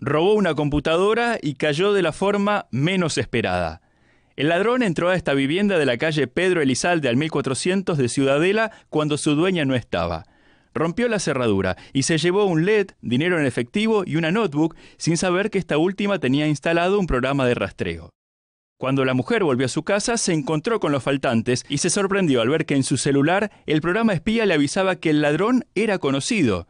robó una computadora y cayó de la forma menos esperada. El ladrón entró a esta vivienda de la calle Pedro Elizalde al 1400 de Ciudadela cuando su dueña no estaba. Rompió la cerradura y se llevó un LED, dinero en efectivo y una notebook sin saber que esta última tenía instalado un programa de rastreo. Cuando la mujer volvió a su casa, se encontró con los faltantes y se sorprendió al ver que en su celular el programa espía le avisaba que el ladrón era conocido.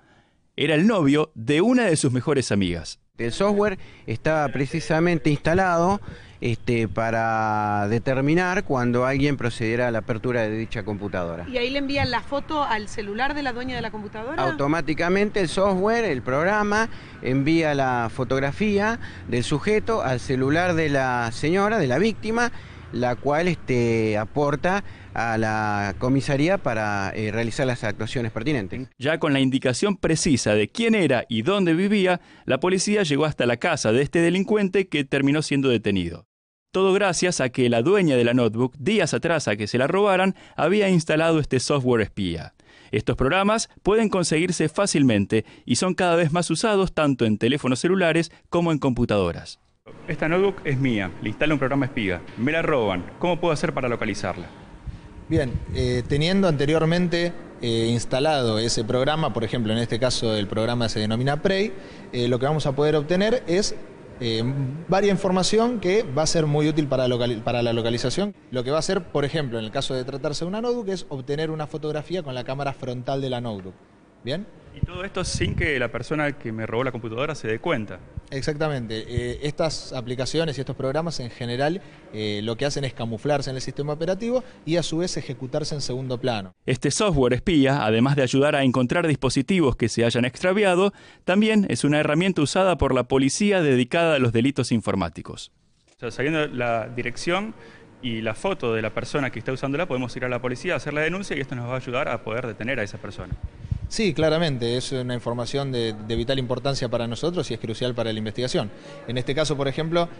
Era el novio de una de sus mejores amigas. El software está precisamente instalado este, para determinar cuando alguien procediera a la apertura de dicha computadora. ¿Y ahí le envían la foto al celular de la dueña de la computadora? Automáticamente el software, el programa, envía la fotografía del sujeto al celular de la señora, de la víctima, la cual este, aporta a la comisaría para eh, realizar las actuaciones pertinentes. Ya con la indicación precisa de quién era y dónde vivía, la policía llegó hasta la casa de este delincuente que terminó siendo detenido. Todo gracias a que la dueña de la notebook, días atrás a que se la robaran, había instalado este software espía. Estos programas pueden conseguirse fácilmente y son cada vez más usados tanto en teléfonos celulares como en computadoras esta notebook es mía, le instalo un programa espiga, me la roban, ¿cómo puedo hacer para localizarla? Bien, eh, teniendo anteriormente eh, instalado ese programa, por ejemplo, en este caso el programa se denomina Prey, eh, lo que vamos a poder obtener es eh, varia información que va a ser muy útil para, para, la localización. Lo que va a hacer, por ejemplo, en el caso de tratarse de una notebook, es obtener una fotografía con la cámara frontal de la notebook. ¿Bien? Y todo esto sin que la persona que me robó la computadora se dé cuenta. Exactamente. Eh, estas aplicaciones y estos programas en general eh, lo que hacen es camuflarse en el sistema operativo y a su vez ejecutarse en segundo plano. Este software espía, además de ayudar a encontrar dispositivos que se hayan extraviado, también es una herramienta usada por la policía dedicada a los delitos informáticos. sabiendo la dirección y la foto de la persona que está usándola, podemos ir a la policía a hacer la denuncia y esto nos va a ayudar a poder detener a esa persona. Sí, claramente, es una información de, vital importancia para nosotros y es crucial para la investigación. En este caso, por ejemplo,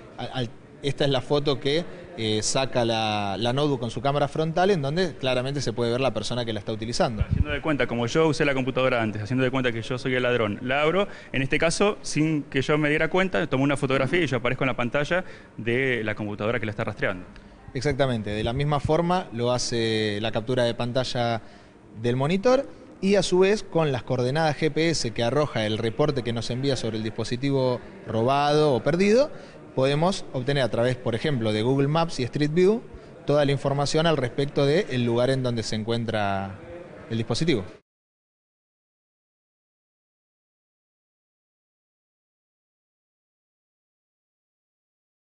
esta es la foto que eh, saca la, la con su cámara frontal, en donde claramente se puede ver la persona que la está utilizando. Haciendo de cuenta, como yo usé la computadora antes, haciendo de cuenta que yo soy el ladrón, la abro, en este caso, sin que yo me diera cuenta, tomo una fotografía y yo aparezco en la pantalla de la computadora que la está rastreando. Exactamente, de la misma forma lo hace la captura de pantalla del monitor y a su vez con las coordenadas GPS que arroja el reporte que nos envía sobre el dispositivo robado o perdido, podemos obtener a través, por ejemplo, de Google Maps y Street View toda la información al respecto del lugar en donde se encuentra el dispositivo.